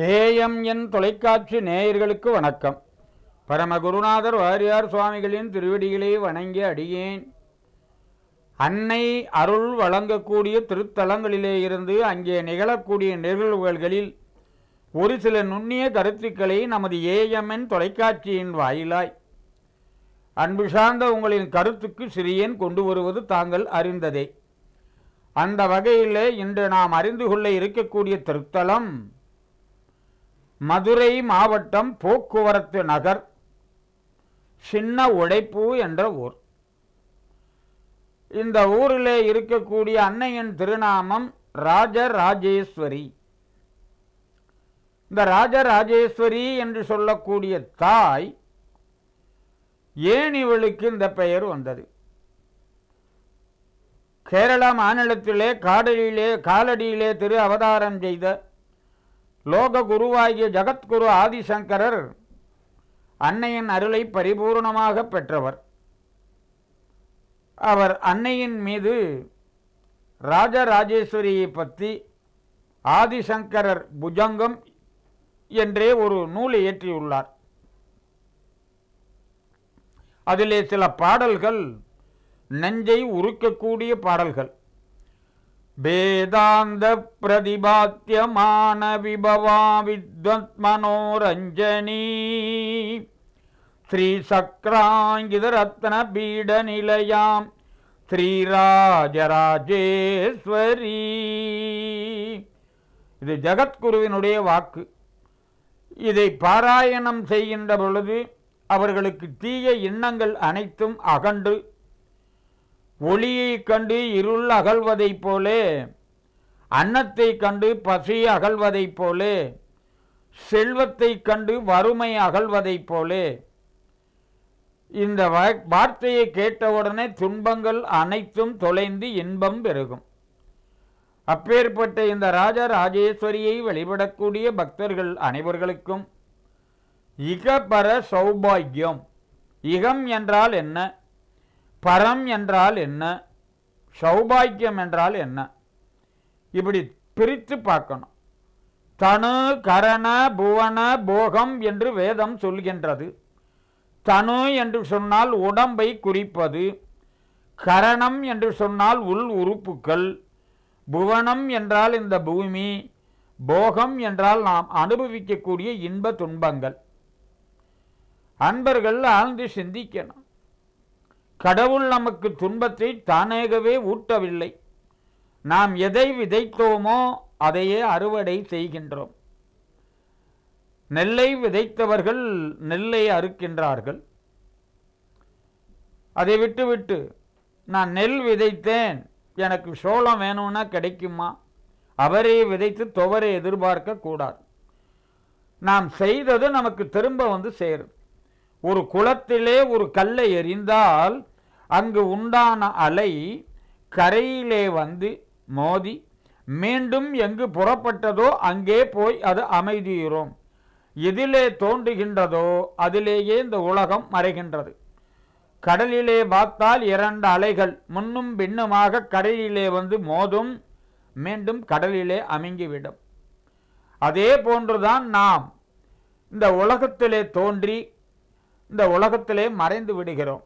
KM என் தொலைக்காட்சி நேயர்களுக்கு வணக்கம் பரமகுருநாதர் வாரியார் சுவாமிகளின் திருவடிகளை வணங்கி அடியேன் அன்னை அருள் வழங்கக்கூடிய திருத்தலங்களிலே இருந்து அங்கே நிகழக்கூடிய நிகழ்வுகளில் ஒரு சில நுண்ணிய கருத்துக்களை நமது ஏஎம்என் தொலைக்காட்சியின் வாயிலாய் அன்பு சார்ந்த உங்களின் கருத்துக்கு சிறியேன் கொண்டு வருவது தாங்கள் அறிந்ததே அந்த வகையிலே இன்று நாம் அறிந்து கொள்ள இருக்கக்கூடிய திருத்தலம் மதுரை மாவட்டம் போக்குவரத்து நகர் சின்ன உடைப்பு என்ற ஊர் இந்த ஊரிலே இருக்கக்கூடிய அன்னையின் திருநாமம் ராஜராஜேஸ்வரி இந்த ராஜராஜேஸ்வரி என்று சொல்லக்கூடிய தாய் ஏன் இவளுக்கு இந்த பெயர் வந்தது கேரள மாநிலத்திலே காடலிலே காலடியிலே திரு அவதாரம் செய்த லோக குருவாகிய ஜகத்குரு ஆதிசங்கரர் அன்னையின் அருளை பரிபூர்ணமாக பெற்றவர் அவர் அன்னையின் மீது ராஜராஜேஸ்வரியை பற்றி ஆதிசங்கரர் புஜங்கம் என்றே ஒரு நூலை இயற்றியுள்ளார் அதிலே சில பாடல்கள் நெஞ்சை உருக்கக்கூடிய பாடல்கள் வேதாந்த ஸ்ரீ சக்ராங்கித ரத்ன பீட நிலையாம் ஸ்ரீராஜராஜேஸ்வரி இது ஜகத்குருவினுடைய வாக்கு இதை பாராயணம் செய்கின்ற பொழுது அவர்களுக்கு தீய எண்ணங்கள் அனைத்தும் அகன்று ஒளியைக் கண்டு இருள் அகழ்வதைப் போலே அன்னத்தை கண்டு பசி அகழ்வதைப் போலே செல்வத்தை கண்டு வறுமை அகல்வதைப் போலே இந்த வார்த்தையை கேட்டவுடனே துன்பங்கள் அனைத்தும் தொலைந்து இன்பம் பெருகும் அப்பேற்பட்ட இந்த ராஜா ராஜேஸ்வரியை வழிபடக்கூடிய பக்தர்கள் அனைவர்களுக்கும் இகபர சௌபாகியம் இகம் என்றால் என்ன பரம் என்றால் என்ன சௌபாக்கியம் என்றால் என்ன இப்படி பிரித்து பார்க்கணும் தனு கரண புவன போகம் என்று வேதம் சொல்கின்றது தனு என்று சொன்னால் உடம்பை குறிப்பது கரணம் என்று சொன்னால் உள் உறுப்புக்கள் புவனம் என்றால் இந்த பூமி போகம் என்றால் நாம் அனுபவிக்கக்கூடிய இன்ப துன்பங்கள் அன்பர்கள் ஆழ்ந்து சிந்திக்கணும் கடவுள் நமக்கு துன்பத்தை தானேகவே ஊட்டவில்லை நாம் எதை விதைத்தோமோ அதையே அறுவடை செய்கின்றோம் நெல்லை விதைத்தவர்கள் நெல்லை அறுக்கின்றார்கள் அதை விட்டுவிட்டு நான் நெல் விதைத்தேன் எனக்கு சோளம் வேணும்னா கிடைக்குமா அவரே விதைத்து துவரை எதிர்பார்க்க கூடாது நாம் செய்தது நமக்கு திரும்ப வந்து சேரும் ஒரு குளத்திலே ஒரு கல்லை எறிந்தால் அங்கு உண்டான அலை கரையிலே வந்து மோதி மீண்டும் எங்கு புறப்பட்டதோ அங்கே போய் அது அமைதியுறும் எதிலே தோன்றுகின்றதோ அதிலேயே இந்த உலகம் மறைகின்றது கடலிலே பார்த்தால் இரண்டு அலைகள் முன்னும் பின்னுமாக கரையிலே வந்து மோதும் மீண்டும் கடலிலே அமைங்கிவிடும் அதே போன்றுதான் நாம் இந்த உலகத்திலே தோன்றி இந்த உலகத்திலே மறைந்து விடுகிறோம்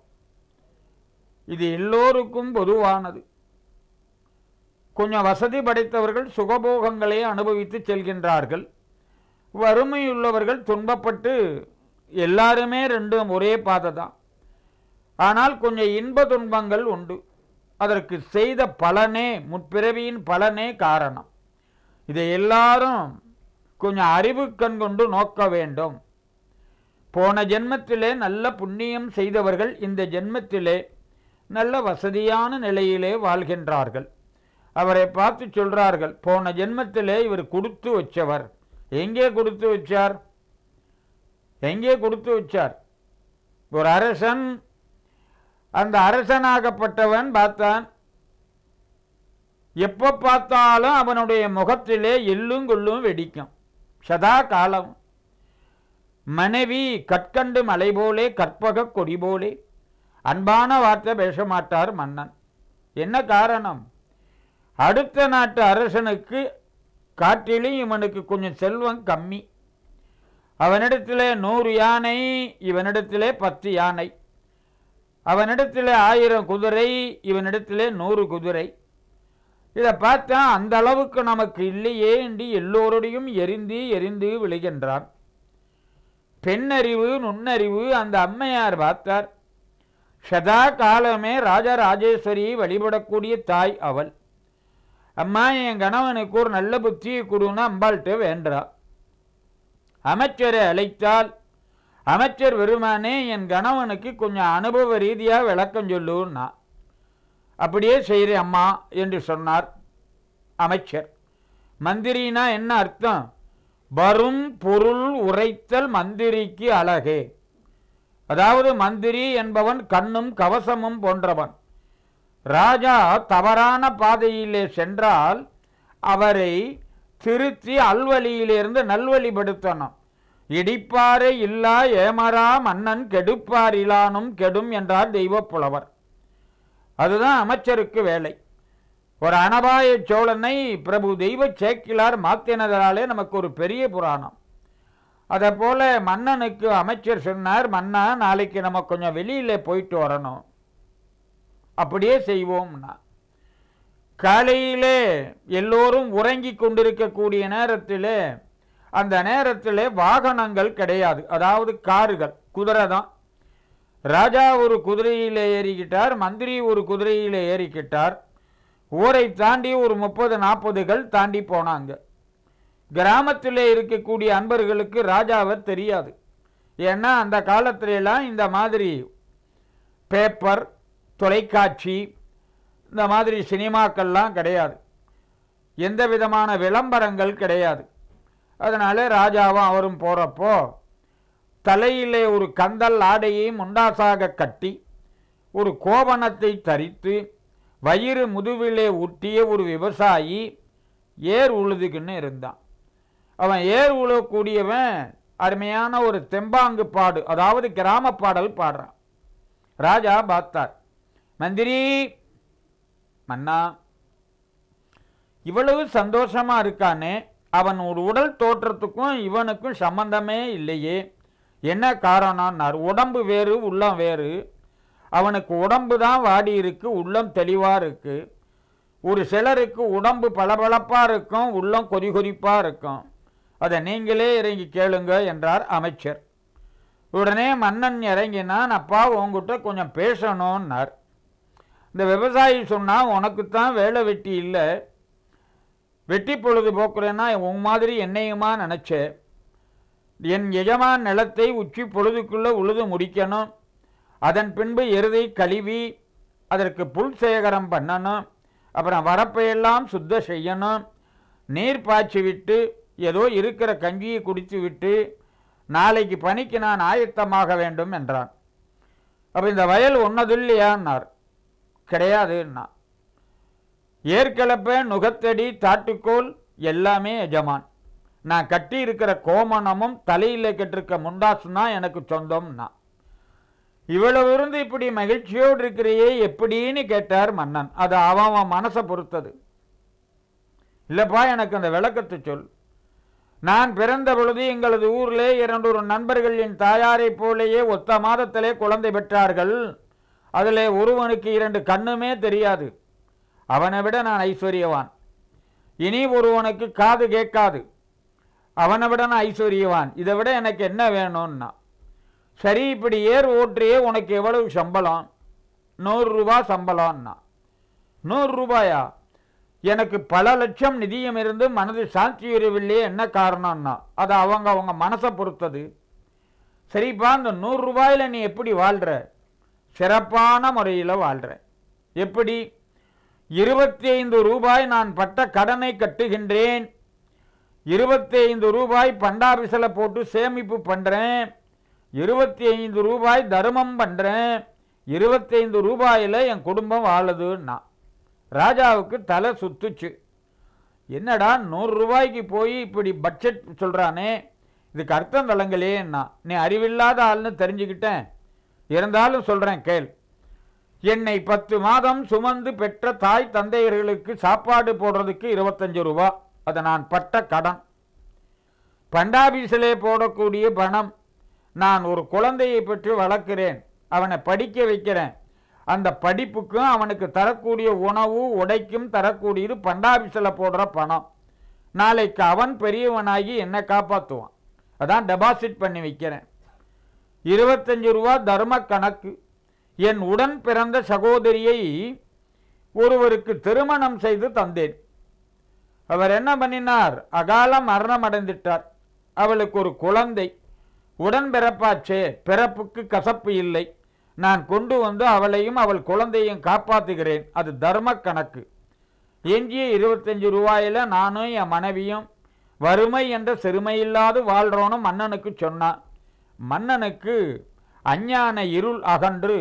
இது எல்லோருக்கும் பொதுவானது கொஞ்சம் வசதி படைத்தவர்கள் சுகபோகங்களை அனுபவித்து செல்கின்றார்கள் வறுமையுள்ளவர்கள் துன்பப்பட்டு எல்லாருமே ரெண்டும் ஒரே பாதை தான் ஆனால் கொஞ்சம் இன்ப துன்பங்கள் உண்டு அதற்கு செய்த பலனே முற்பிறவியின் பலனே காரணம் இதை எல்லாரும் கொஞ்சம் அறிவு கண் கொண்டு நோக்க வேண்டும் போன ஜென்மத்திலே நல்ல புண்ணியம் செய்தவர்கள் இந்த ஜென்மத்திலே நல்ல வசதியான நிலையிலே வாழ்கின்றார்கள் அவரை பார்த்து சொல்கிறார்கள் போன ஜென்மத்திலே இவர் கொடுத்து வச்சவர் எங்கே கொடுத்து வச்சார் எங்கே கொடுத்து வச்சார் ஒரு அரசன் அந்த அரசனாகப்பட்டவன் பார்த்தான் எப்போ பார்த்தாலும் அவனுடைய முகத்திலே எள்ளும் கொள்ளும் வெடிக்கும் சதா காலம் மனைவி கற்கண்டு மலை போலே கற்பக கொடி போலே அன்பான வார்த்தை பேச மாட்டார் மன்னன் என்ன காரணம் அடுத்த நாட்டு அரசனுக்கு காட்டிலும் இவனுக்கு கொஞ்சம் செல்வம் கம்மி அவனிடத்திலே நூறு யானை இவனிடத்திலே பத்து யானை அவனிடத்திலே ஆயிரம் குதிரை இவனிடத்திலே நூறு குதிரை இதை பார்த்தா அந்த அளவுக்கு நமக்கு இல்லையே என்று எல்லோருடையும் எரிந்து எரிந்து விழுகின்றான் பெண்ணறிவு நுண்ணறிவு அந்த அம்மையார் பார்த்தார் சதா காலமே ராஜராஜேஸ்வரி வழிபடக்கூடிய தாய் அவள் அம்மா என் கணவனுக்கு ஒரு நல்ல புத்தியை கொடுன்னு அம்பாள்கிட்ட வேண்டா அமைச்சரை அழைத்தால் அமைச்சர் வெறுமானே என் கணவனுக்கு கொஞ்சம் அனுபவ ரீதியாக விளக்கம் சொல்லுன்னா அப்படியே செய்கிறேன் அம்மா என்று சொன்னார் அமைச்சர் மந்திரினா என்ன அர்த்தம் வரும் பொருள் உரைத்தல் மந்திரிக்கு அழகே அதாவது மந்திரி என்பவன் கண்ணும் கவசமும் போன்றவன் ராஜா தவறான பாதையிலே சென்றால் அவரை திருத்தி அல்வழியிலிருந்து நல்வழிப்படுத்தணும் இடிப்பாரே இல்லா ஏமரா மன்னன் கெடுப்பார் இலானும் கெடும் என்றார் தெய்வ புலவர் அதுதான் அமைச்சருக்கு வேலை ஒரு அனபாய சோழனை பிரபு தெய்வ சேக்கிலார் மாத்தினதனாலே நமக்கு ஒரு பெரிய புராணம் அதை போல் மன்னனுக்கு அமைச்சர் சொன்னார் மன்னா நாளைக்கு நம்ம கொஞ்சம் வெளியில் போயிட்டு வரணும் அப்படியே செய்வோம்னா காலையிலே எல்லோரும் உறங்கி கொண்டிருக்கக்கூடிய நேரத்தில் அந்த நேரத்தில் வாகனங்கள் கிடையாது அதாவது காருகள் குதிரை தான் ராஜா ஒரு குதிரையில் ஏறிக்கிட்டார் மந்திரி ஒரு குதிரையில் ஏறிக்கிட்டார் ஊரை தாண்டி ஒரு முப்பது நாற்பதுகள் தாண்டி போனாங்க கிராமத்திலே இருக்கக்கூடிய அன்பர்களுக்கு ராஜாவை தெரியாது ஏன்னா அந்த காலத்திலலாம் இந்த மாதிரி பேப்பர் தொலைக்காட்சி இந்த மாதிரி சினிமாக்கள்லாம் கிடையாது எந்த விதமான விளம்பரங்கள் கிடையாது அதனால் ராஜாவும் அவரும் போகிறப்போ தலையிலே ஒரு கந்தல் ஆடையை முண்டாசாக கட்டி ஒரு கோவணத்தை தரித்து வயிறு முதுவிலே ஒட்டிய ஒரு விவசாயி ஏர் உழுதுக்குன்னு இருந்தான் அவன் ஏர் உழவக்கூடியவன் அருமையான ஒரு தெம்பாங்கு பாடு அதாவது கிராம பாடல் பாடுறான் ராஜா பார்த்தார் மந்திரி மன்னா இவ்வளவு சந்தோஷமா இருக்கானே அவன் ஒரு உடல் தோற்றத்துக்கும் இவனுக்கும் சம்பந்தமே இல்லையே என்ன காரணம்னார் உடம்பு வேறு உள்ளம் வேறு அவனுக்கு உடம்பு தான் வாடி இருக்கு உள்ளம் தெளிவாக இருக்குது ஒரு சிலருக்கு உடம்பு பளபளப்பாக இருக்கும் உள்ளம் கொதி கொதிப்பாக இருக்கும் அதை நீங்களே இறங்கி கேளுங்க என்றார் அமைச்சர் உடனே மன்னன் இறங்கினான் அப்பா உங்ககிட்ட கொஞ்சம் பேசணும்னார் இந்த விவசாயி சொன்னால் உனக்குத்தான் வேலை வெட்டி இல்லை வெட்டி பொழுது போக்குறேன்னா உன் மாதிரி என்னையுமா நினச்சேன் என் எஜமான் நிலத்தை உச்சி பொழுதுக்குள்ளே உழுது முடிக்கணும் அதன் பின்பு எருதை கழுவி அதற்கு புல் சேகரம் பண்ணணும் அப்புறம் வரப்பையெல்லாம் சுத்தம் செய்யணும் நீர் பாய்ச்சி விட்டு ஏதோ இருக்கிற கஞ்சியை குடித்து விட்டு நாளைக்கு பணிக்கு நான் ஆயத்தமாக வேண்டும் என்றான் அப்போ இந்த வயல் கிடையாது கிடையாதுன்னா ஏற்களப்ப நுகத்தடி தாட்டுக்கோல் எல்லாமே எஜமான் நான் கட்டி இருக்கிற கோமணமும் தலையில் கெட்டிருக்க முண்டாசுனா எனக்கு சொந்தம்னா இவ்வளவு இருந்து இப்படி மகிழ்ச்சியோடு இருக்கிறையே எப்படின்னு கேட்டார் மன்னன் அது அவன் மனசை பொறுத்தது இல்லைப்பா எனக்கு அந்த விளக்கத்தை சொல் நான் பிறந்த பொழுது எங்களது ஊரிலே இரண்டொரு நண்பர்களின் தாயாரைப் போலேயே ஒத்த மாதத்திலே குழந்தை பெற்றார்கள் அதில் ஒருவனுக்கு இரண்டு கண்ணுமே தெரியாது அவனை விட நான் ஐஸ்வர்யவான் இனி ஒருவனுக்கு காது கேட்காது அவனை விட நான் ஐஸ்வர்யவான் இதை விட எனக்கு என்ன வேணும்னா சரி இப்படி ஏர் ஓட்டியே உனக்கு எவ்வளவு சம்பளம் நூறு ரூபா சம்பளம்னா ரூபாயா எனக்கு பல லட்சம் நிதியம் இருந்து மனது சாந்தி உறவில்லையே என்ன காரணம்னா அது அவங்க அவங்க மனசை பொறுத்தது சரிப்பா அந்த நூறு ரூபாயில் நீ எப்படி வாழ்கிற சிறப்பான முறையில் வாழ்கிற எப்படி இருபத்தி ஐந்து ரூபாய் நான் பட்ட கடனை கட்டுகின்றேன் இருபத்தி ஐந்து ரூபாய் பண்டாபிசில் போட்டு சேமிப்பு பண்ணுறேன் இருபத்தி ஐந்து ரூபாய் தர்மம் பண்ணுறேன் இருபத்தைந்து ரூபாயில் என் குடும்பம் வாழுதுன்னா ராஜாவுக்கு தலை சுத்துச்சு என்னடா நூறு ரூபாய்க்கு போய் இப்படி பட்ஜெட் சொல்கிறானே இதுக்கு அர்த்தம் நான் நீ அறிவில்லாத ஆள்னு தெரிஞ்சுக்கிட்டேன் இருந்தாலும் சொல்கிறேன் கேள் என்னை பத்து மாதம் சுமந்து பெற்ற தாய் தந்தையர்களுக்கு சாப்பாடு போடுறதுக்கு இருபத்தஞ்சு ரூபா அதை நான் பட்ட கடன் பண்டாபீஸிலே போடக்கூடிய பணம் நான் ஒரு குழந்தையை பெற்று வளர்க்கிறேன் அவனை படிக்க வைக்கிறேன் அந்த படிப்புக்கும் அவனுக்கு தரக்கூடிய உணவு உடைக்கும் தரக்கூடியது பண்டாபிசில் போடுற பணம் நாளைக்கு அவன் பெரியவனாகி என்னை காப்பாற்றுவான் அதான் டெபாசிட் பண்ணி வைக்கிறேன் இருபத்தஞ்சி ரூபா தர்ம கணக்கு என் உடன் பிறந்த சகோதரியை ஒருவருக்கு திருமணம் செய்து தந்தேன் அவர் என்ன பண்ணினார் அகால மரணம் அடைந்துட்டார் அவளுக்கு ஒரு குழந்தை உடன்பிறப்பாச்சே பிறப்புக்கு கசப்பு இல்லை நான் கொண்டு வந்து அவளையும் அவள் குழந்தையும் காப்பாற்றுகிறேன் அது தர்ம கணக்கு எஞ்சிய இருபத்தஞ்சு ரூபாயில் நானும் என் மனைவியும் வறுமை என்ற செருமையில்லாது வாழ்கிறோன்னு மன்னனுக்கு சொன்னான் மன்னனுக்கு அஞ்ஞான இருள் அகன்று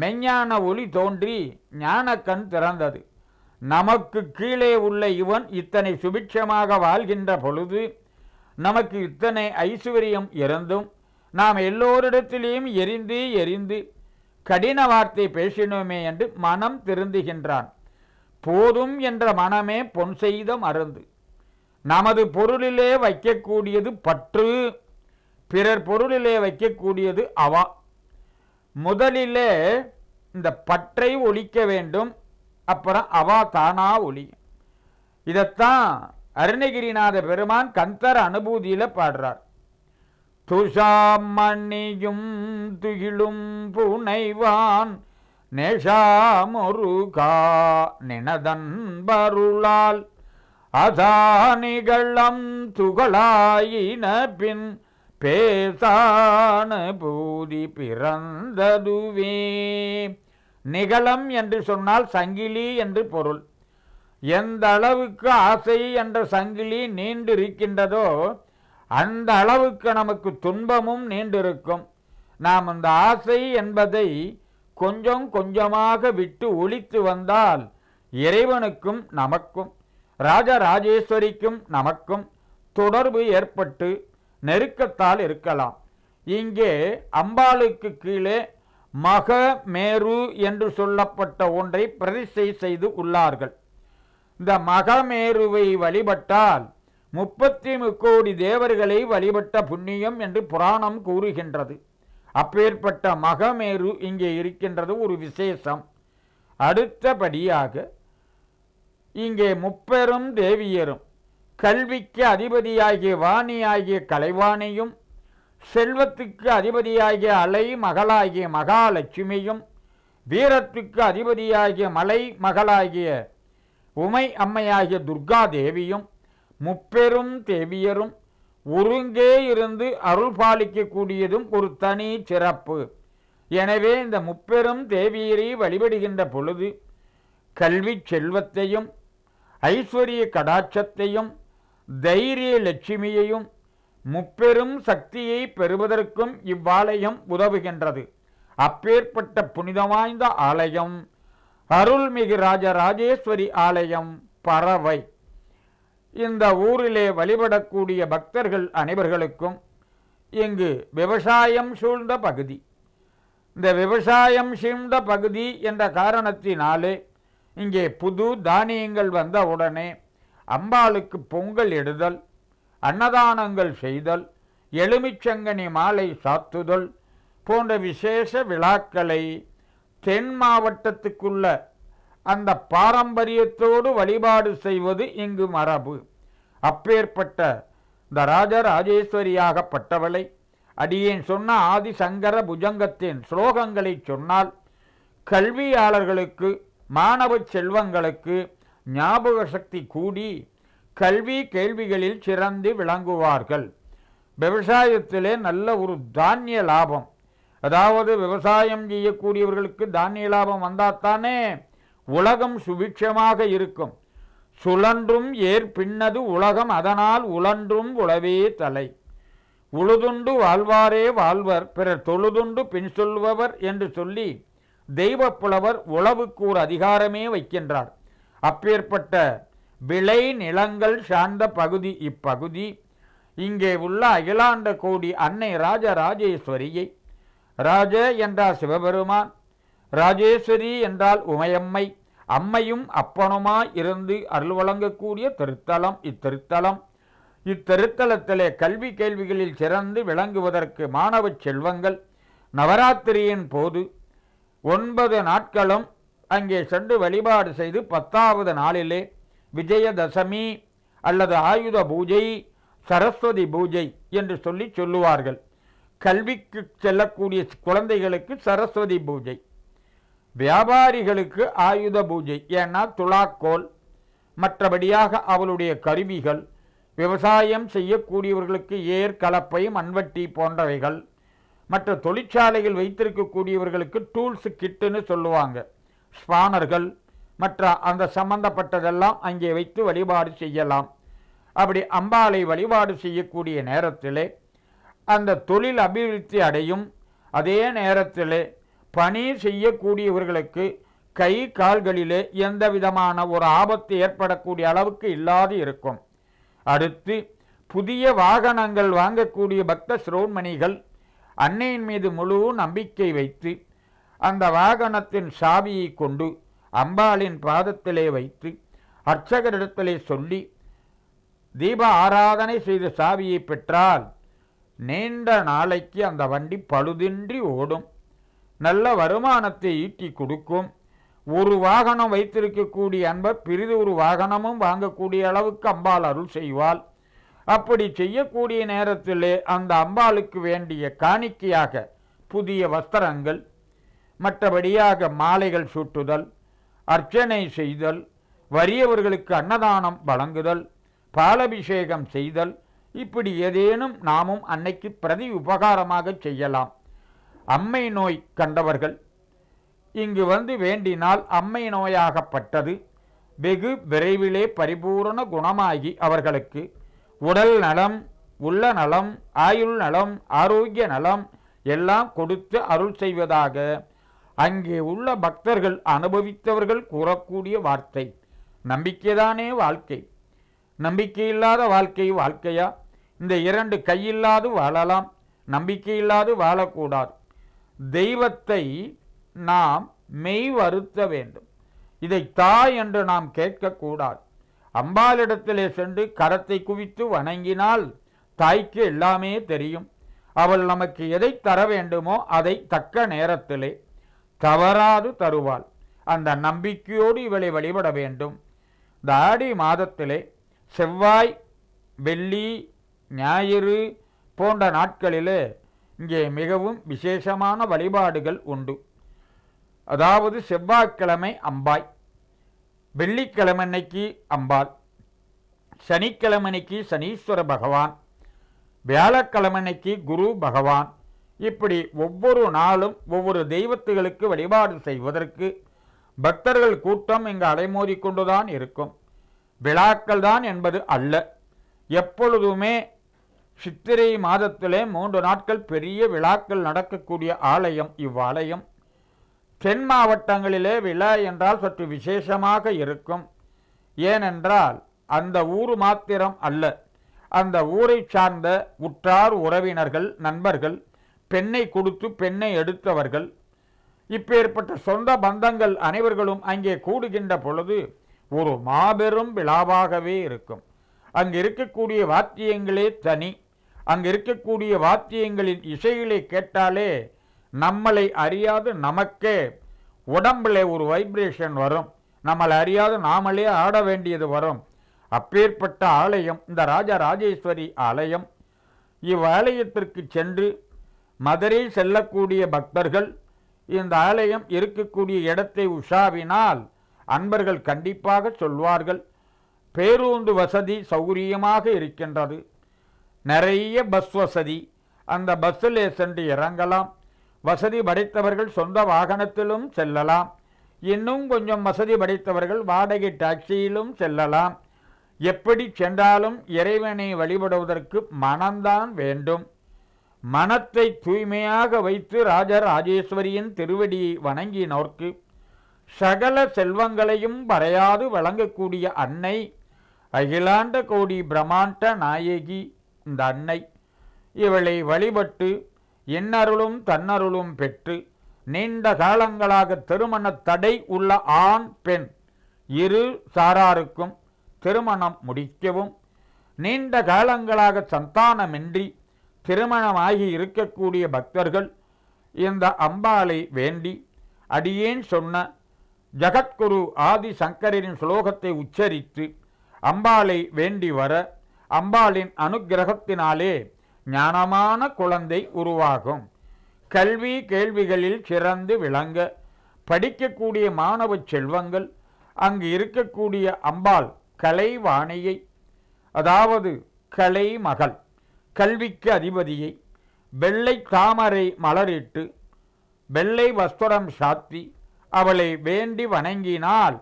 மெஞ்ஞான ஒளி தோன்றி ஞானக்கண் திறந்தது நமக்கு கீழே உள்ள இவன் இத்தனை சுபிட்சமாக வாழ்கின்ற பொழுது நமக்கு இத்தனை ஐஸ்வர்யம் இருந்தும் நாம் எல்லோரிடத்திலேயும் எரிந்து எரிந்து கடின வார்த்தை பேசினோமே என்று மனம் திருந்துகின்றான் போதும் என்ற மனமே பொன் செய்த மருந்து நமது பொருளிலே வைக்கக்கூடியது பற்று பிறர் பொருளிலே வைக்கக்கூடியது அவா முதலிலே இந்த பற்றை ஒழிக்க வேண்டும் அப்புறம் அவா தானா ஒழியும் இதைத்தான் அருணகிரிநாத பெருமான் கந்தர் அனுபூதியில் பாடுறார் துஷாமணியும் துகிலும் புனைவான் நெஷாமுருகா நினதன்பருளால் அசானிகளம் துகளாயின பின் பேசான பூதி பிறந்ததுவே நிகழம் என்று சொன்னால் சங்கிலி என்று பொருள் எந்த அளவுக்கு ஆசை என்ற சங்கிலி நீண்டிருக்கின்றதோ அந்த அளவுக்கு நமக்கு துன்பமும் நீண்டிருக்கும் நாம் அந்த ஆசை என்பதை கொஞ்சம் கொஞ்சமாக விட்டு ஒழித்து வந்தால் இறைவனுக்கும் நமக்கும் ராஜராஜேஸ்வரிக்கும் நமக்கும் தொடர்பு ஏற்பட்டு நெருக்கத்தால் இருக்கலாம் இங்கே அம்பாளுக்கு கீழே மக மேரு என்று சொல்லப்பட்ட ஒன்றை பிரதிஷ்டை செய்து உள்ளார்கள் இந்த மகமேருவை வழிபட்டால் முப்பத்தி முக்கோடி தேவர்களை வழிபட்ட புண்ணியம் என்று புராணம் கூறுகின்றது அப்பேற்பட்ட மகமேரு இங்கே இருக்கின்றது ஒரு விசேஷம் அடுத்தபடியாக இங்கே முப்பெரும் தேவியரும் கல்விக்கு அதிபதியாகிய வாணியாகிய கலைவாணியும் செல்வத்துக்கு அதிபதியாகிய அலை மகளாகிய மகாலட்சுமியும் வீரத்துக்கு அதிபதியாகிய மலை மகளாகிய உமை அம்மையாகிய துர்கா தேவியும் முப்பெரும் தேவியரும் உருங்கே இருந்து அருள் பாலிக்கக்கூடியதும் ஒரு தனி சிறப்பு எனவே இந்த முப்பெரும் தேவியரை வழிபடுகின்ற பொழுது கல்வி செல்வத்தையும் ஐஸ்வரிய கடாட்சத்தையும் தைரிய லட்சுமியையும் முப்பெரும் சக்தியை பெறுவதற்கும் இவ்வாலயம் உதவுகின்றது அப்பேற்பட்ட புனித வாய்ந்த ஆலயம் அருள்மிகு ராஜராஜேஸ்வரி ஆலயம் பறவை இந்த ஊரிலே வழிபடக்கூடிய பக்தர்கள் அனைவர்களுக்கும் இங்கு விவசாயம் சூழ்ந்த பகுதி இந்த விவசாயம் சூழ்ந்த பகுதி என்ற காரணத்தினாலே இங்கே புது தானியங்கள் வந்த உடனே அம்பாளுக்கு பொங்கல் இடுதல் அன்னதானங்கள் செய்தல் எலுமிச்சங்கனி மாலை சாத்துதல் போன்ற விசேஷ விழாக்களை தென் மாவட்டத்துக்குள்ள அந்த பாரம்பரியத்தோடு வழிபாடு செய்வது இங்கு மரபு அப்பேற்பட்ட இந்த ராஜராஜேஸ்வரியாகப்பட்டவளை அடியேன் சொன்ன ஆதிசங்கர புஜங்கத்தின் ஸ்லோகங்களை சொன்னால் கல்வியாளர்களுக்கு மாணவ செல்வங்களுக்கு ஞாபக சக்தி கூடி கல்வி கேள்விகளில் சிறந்து விளங்குவார்கள் விவசாயத்திலே நல்ல ஒரு தானிய லாபம் அதாவது விவசாயம் செய்யக்கூடியவர்களுக்கு தானிய லாபம் வந்தால் தானே உலகம் சுபிட்சமாக இருக்கும் சுழன்றும் ஏற்பின்னது உலகம் அதனால் உழன்றும் உளவே தலை உழுதுண்டு வாழ்வாரே வாழ்வர் பிறர் தொழுதுண்டு பின் சொல்லுபவர் என்று சொல்லி தெய்வ புலவர் உளவுக்கு ஒரு அதிகாரமே வைக்கின்றார் அப்பேற்பட்ட விளை நிலங்கள் சார்ந்த பகுதி இப்பகுதி இங்கே உள்ள அகிலாண்ட கோடி அன்னை ராஜ ராஜேஸ்வரியை ராஜ என்றார் சிவபெருமான் ராஜேஸ்வரி என்றால் உமையம்மை அம்மையும் அப்பனுமா இருந்து அருள் வழங்கக்கூடிய திருத்தலம் இத்திருத்தலம் இத்திருத்தலத்திலே கல்வி கேள்விகளில் சிறந்து விளங்குவதற்கு மாணவ செல்வங்கள் நவராத்திரியின் போது ஒன்பது நாட்களும் அங்கே சென்று வழிபாடு செய்து பத்தாவது நாளிலே விஜயதசமி அல்லது ஆயுத பூஜை சரஸ்வதி பூஜை என்று சொல்லி சொல்லுவார்கள் கல்விக்கு செல்லக்கூடிய குழந்தைகளுக்கு சரஸ்வதி பூஜை வியாபாரிகளுக்கு ஆயுத பூஜை ஏன்னா துளாக்கோல் மற்றபடியாக அவளுடைய கருவிகள் விவசாயம் செய்யக்கூடியவர்களுக்கு ஏர் கலப்பை மண்வட்டி போன்றவைகள் மற்ற தொழிற்சாலைகள் வைத்திருக்கக்கூடியவர்களுக்கு டூல்ஸ் கிட்டுன்னு சொல்லுவாங்க ஸ்பானர்கள் மற்ற அந்த சம்பந்தப்பட்டதெல்லாம் அங்கே வைத்து வழிபாடு செய்யலாம் அப்படி அம்பாலை வழிபாடு செய்யக்கூடிய நேரத்திலே அந்த தொழில் அபிவிருத்தி அடையும் அதே நேரத்திலே பணி செய்யக்கூடியவர்களுக்கு கை கால்களிலே எந்த விதமான ஒரு ஆபத்து ஏற்படக்கூடிய அளவுக்கு இல்லாது இருக்கும் அடுத்து புதிய வாகனங்கள் வாங்கக்கூடிய பக்த சிரோன்மணிகள் அன்னையின் மீது முழு நம்பிக்கை வைத்து அந்த வாகனத்தின் சாவியை கொண்டு அம்பாளின் பாதத்திலே வைத்து அர்ச்சகரிடத்திலே சொல்லி தீப ஆராதனை செய்த சாவியை பெற்றால் நீண்ட நாளைக்கு அந்த வண்டி பழுதின்றி ஓடும் நல்ல வருமானத்தை ஈட்டி கொடுக்கும் ஒரு வாகனம் வைத்திருக்கக்கூடிய அன்பை பிரிது ஒரு வாகனமும் வாங்கக்கூடிய அளவுக்கு அம்பாள் அருள் செய்வாள் அப்படி செய்யக்கூடிய நேரத்திலே அந்த அம்பாளுக்கு வேண்டிய காணிக்கையாக புதிய வஸ்திரங்கள் மற்றபடியாக மாலைகள் சுட்டுதல் அர்ச்சனை செய்தல் வறியவர்களுக்கு அன்னதானம் வழங்குதல் பாலபிஷேகம் செய்தல் இப்படி ஏதேனும் நாமும் அன்னைக்கு பிரதி உபகாரமாக செய்யலாம் அம்மை நோய் கண்டவர்கள் இங்கு வந்து வேண்டினால் அம்மை நோயாகப்பட்டது வெகு விரைவிலே பரிபூரண குணமாகி அவர்களுக்கு உடல் நலம் உள்ள நலம் ஆயுள் நலம் ஆரோக்கிய நலம் எல்லாம் கொடுத்து அருள் செய்வதாக அங்கே உள்ள பக்தர்கள் அனுபவித்தவர்கள் கூறக்கூடிய வார்த்தை நம்பிக்கைதானே வாழ்க்கை நம்பிக்கையில்லாத வாழ்க்கை வாழ்க்கையா இந்த இரண்டு கையில்லாது வாழலாம் நம்பிக்கையில்லாது வாழக்கூடாது தெய்வத்தை நாம் மெய் வருத்த வேண்டும் இதை தா என்று நாம் கேட்கக்கூடாது அம்பாளிடத்திலே சென்று கரத்தை குவித்து வணங்கினால் தாய்க்கு எல்லாமே தெரியும் அவள் நமக்கு எதை தர வேண்டுமோ அதை தக்க நேரத்திலே தவறாது தருவாள் அந்த நம்பிக்கையோடு இவளை வழிபட வேண்டும் இந்த ஆடி மாதத்திலே செவ்வாய் வெள்ளி ஞாயிறு போன்ற நாட்களிலே இங்கே மிகவும் விசேஷமான வழிபாடுகள் உண்டு அதாவது செவ்வாய்க்கிழமை அம்பாய் வெள்ளிக்கிழமைக்கு அம்பாள் சனிக்கிழமைக்கு சனீஸ்வர பகவான் வியாழக்கிழமைக்கு குரு பகவான் இப்படி ஒவ்வொரு நாளும் ஒவ்வொரு தெய்வத்துகளுக்கு வழிபாடு செய்வதற்கு பக்தர்கள் கூட்டம் இங்கு அலைமோதிக்கொண்டுதான் இருக்கும் விழாக்கள் தான் என்பது அல்ல எப்பொழுதுமே சித்திரை மாதத்திலே மூன்று நாட்கள் பெரிய விழாக்கள் நடக்கக்கூடிய ஆலயம் இவ்வாலயம் தென் மாவட்டங்களிலே விழா என்றால் சற்று விசேஷமாக இருக்கும் ஏனென்றால் அந்த ஊர் மாத்திரம் அல்ல அந்த ஊரை சார்ந்த உற்றார் உறவினர்கள் நண்பர்கள் பெண்ணை கொடுத்து பெண்ணை எடுத்தவர்கள் இப்பேற்பட்ட சொந்த பந்தங்கள் அனைவர்களும் அங்கே கூடுகின்ற பொழுது ஒரு மாபெரும் விழாவாகவே இருக்கும் அங்கு இருக்கக்கூடிய வாத்தியங்களே தனி அங்கு இருக்கக்கூடிய வாத்தியங்களின் இசைகளை கேட்டாலே நம்மளை அறியாது நமக்கே உடம்பில் ஒரு வைப்ரேஷன் வரும் நம்மளை அறியாது நாமளே ஆட வேண்டியது வரும் அப்பேற்பட்ட ஆலயம் இந்த ராஜா ராஜேஸ்வரி ஆலயம் இவ்வாலயத்திற்கு சென்று மதுரை செல்லக்கூடிய பக்தர்கள் இந்த ஆலயம் இருக்கக்கூடிய இடத்தை உஷாவினால் அன்பர்கள் கண்டிப்பாக சொல்வார்கள் பேருந்து வசதி சௌகரியமாக இருக்கின்றது நிறைய பஸ் வசதி அந்த பஸ்ஸில் சென்று இறங்கலாம் வசதி படைத்தவர்கள் சொந்த வாகனத்திலும் செல்லலாம் இன்னும் கொஞ்சம் வசதி படைத்தவர்கள் வாடகை டாக்ஸியிலும் செல்லலாம் எப்படி சென்றாலும் இறைவனை வழிபடுவதற்கு மனம்தான் வேண்டும் மனத்தை தூய்மையாக வைத்து ராஜராஜேஸ்வரியின் திருவடியை வணங்கினோர்க்கு சகல செல்வங்களையும் வரையாது வழங்கக்கூடிய அன்னை அகிலாண்ட கோடி பிரமாண்ட நாயகி இந்த அன்னை இவளை வழிபட்டு என்னருளும் தன்னருளும் பெற்று நீண்ட காலங்களாக திருமண தடை உள்ள ஆண் பெண் இரு சாராருக்கும் திருமணம் முடிக்கவும் நீண்ட காலங்களாக சந்தானமின்றி திருமணமாகி இருக்கக்கூடிய பக்தர்கள் இந்த அம்பாளை வேண்டி அடியேன் சொன்ன ஜகத்குரு ஆதி சங்கரின் ஸ்லோகத்தை உச்சரித்து அம்பாளை வேண்டி வர அம்பாளின் அனுக்கிரகத்தினாலே ஞானமான குழந்தை உருவாகும் கல்வி கேள்விகளில் சிறந்து விளங்க படிக்கக்கூடிய மாணவ செல்வங்கள் அங்கு இருக்கக்கூடிய அம்பாள் கலைவாணியை அதாவது கலை மகள் கல்விக்கு அதிபதியை வெள்ளை தாமரை மலரிட்டு வெள்ளை வஸ்திரம் சாத்தி அவளை வேண்டி வணங்கினால்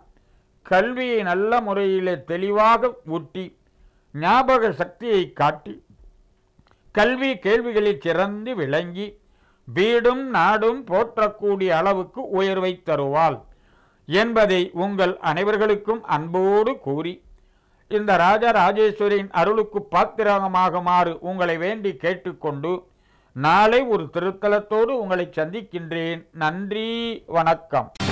கல்வியை நல்ல முறையிலே தெளிவாக ஊட்டி ஞாபக சக்தியை காட்டி கல்வி கேள்விகளில் சிறந்து விளங்கி வீடும் நாடும் போற்றக்கூடிய அளவுக்கு உயர்வை தருவாள் என்பதை உங்கள் அனைவர்களுக்கும் அன்போடு கூறி இந்த ராஜா ராஜேஸ்வரியின் அருளுக்கு பாத்திரமாகுமாறு உங்களை வேண்டி கேட்டுக்கொண்டு நாளை ஒரு திருத்தலத்தோடு உங்களை சந்திக்கின்றேன் நன்றி வணக்கம்